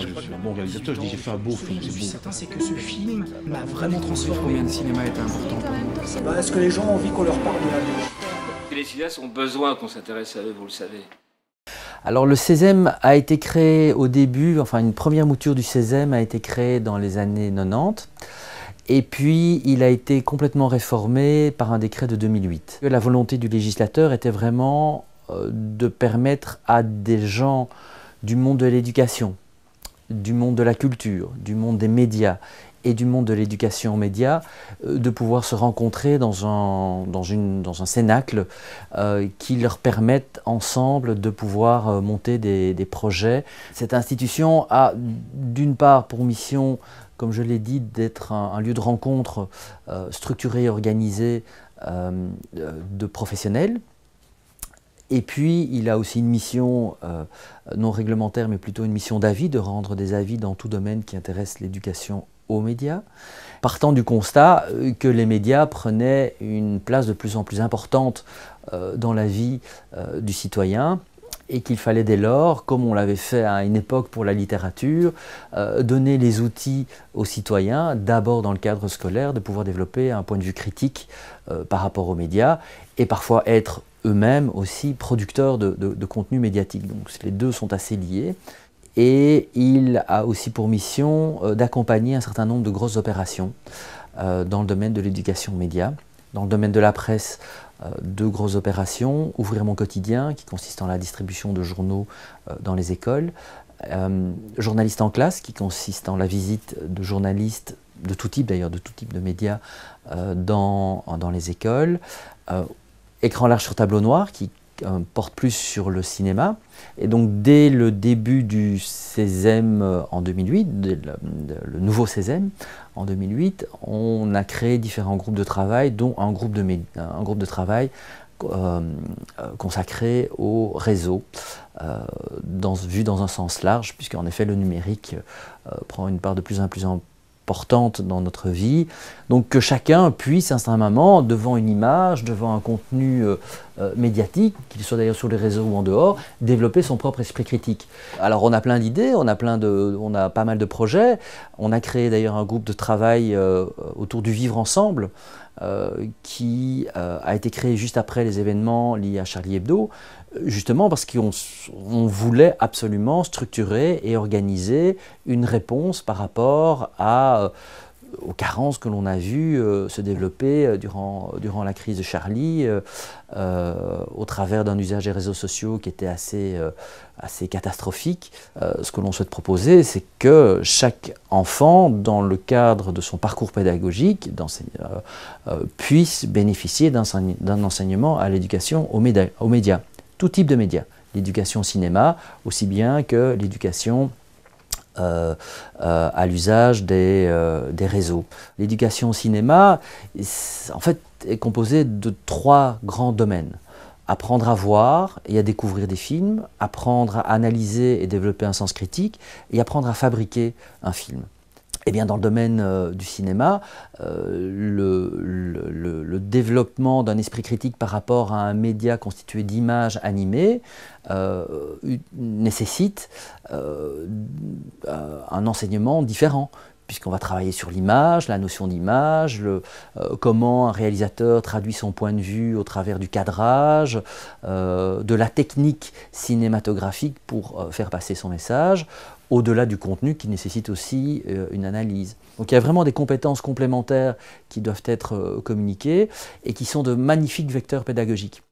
je dis j'ai fait un beau film. certain, c'est que ce film m'a vraiment transformé. Le cinéma est important pour bah, Est-ce que les gens ont envie qu'on leur parle de la vie Les cinéastes ont besoin qu'on s'intéresse à eux, vous le savez. Alors le CESEM a été créé au début, enfin une première mouture du CESEM a été créée dans les années 90. Et puis, il a été complètement réformé par un décret de 2008. La volonté du législateur était vraiment euh, de permettre à des gens du monde de l'éducation, du monde de la culture, du monde des médias et du monde de l'éducation aux médias, euh, de pouvoir se rencontrer dans un, cénacle euh, qui leur permette ensemble de pouvoir euh, monter des, projets. Cette institution a d'une part pour mission, comme je l'ai dit, d'être un, lieu de rencontre structuré et organisé de professionnels, et puis, il a aussi une mission euh, non réglementaire, mais plutôt une mission d'avis, de rendre des avis dans tout domaine qui intéresse l'éducation aux médias, partant du constat euh, que les médias prenaient une place de plus en plus importante euh, dans la vie du citoyen et qu'il fallait dès lors, comme on l'avait fait à une époque pour la littérature, donner les outils aux citoyens, d'abord dans le cadre scolaire, de pouvoir développer un point de vue critique par rapport aux médias, et parfois être eux-mêmes aussi producteurs de, contenus médiatiques, contenu médiatique. Donc les deux sont assez liés. Et il a aussi pour mission euh, d'accompagner un certain nombre de grosses opérations euh, dans le domaine de l'éducation média, dans le domaine de la presse, de euh, deux grosses opérations, Ouvrir mon quotidien, qui consiste en la distribution de journaux dans les écoles, Journaliste en classe, qui consiste en la visite de journalistes de tout type d'ailleurs, de tout type de médias dans les écoles, écran large sur tableau noir qui euh, porte plus sur le cinéma. Et donc dès le début du CESEM euh, en 2008, le, nouveau CESEM en 2008, on a créé différents groupes de travail, dont un groupe de, un groupe de travail euh, consacré au réseau, vu dans un sens large, puisque en effet le numérique prend une part de plus en plus, en portante dans notre vie. Donc que chacun puisse, instantanément devant une image, devant un contenu euh, euh, médiatique, qu'il soit d'ailleurs sur les réseaux ou en dehors, développer son propre esprit critique. Alors on a plein d'idées, on a plein de, on a pas mal de projets. On a créé d'ailleurs un groupe de travail euh, autour du vivre ensemble. Euh, qui a été créé juste après les événements liés à Charlie Hebdo, justement parce qu'on voulait absolument structurer et organiser une réponse par rapport à aux carences que l'on a vues euh, se développer euh, durant, euh, durant la crise de Charlie, au travers d'un usage des réseaux sociaux qui était assez, assez catastrophique. ce que l'on souhaite proposer, c'est que chaque enfant, dans le cadre de son parcours pédagogique, puisse bénéficier d'un enseignement à l'éducation aux, aux médias, tout type de médias, l'éducation au cinéma, aussi bien que l'éducation euh, euh, à l'usage des, euh, des, réseaux. L'éducation au cinéma, en fait, est composée de trois grands domaines. Apprendre à voir et à découvrir des films, apprendre à analyser et développer un sens critique, et apprendre à fabriquer un film. Eh bien, dans le domaine euh, du cinéma, euh, le, développement d'un esprit critique par rapport à un média constitué d'images animées euh, nécessite un enseignement différent, puisqu'on va travailler sur l'image, la notion d'image, euh, comment un réalisateur traduit son point de vue au travers du cadrage, euh, de la technique cinématographique pour euh, faire passer son message, au-delà du contenu qui nécessite aussi une analyse. Donc il y a vraiment des compétences complémentaires qui doivent être communiquées et qui sont de magnifiques vecteurs pédagogiques.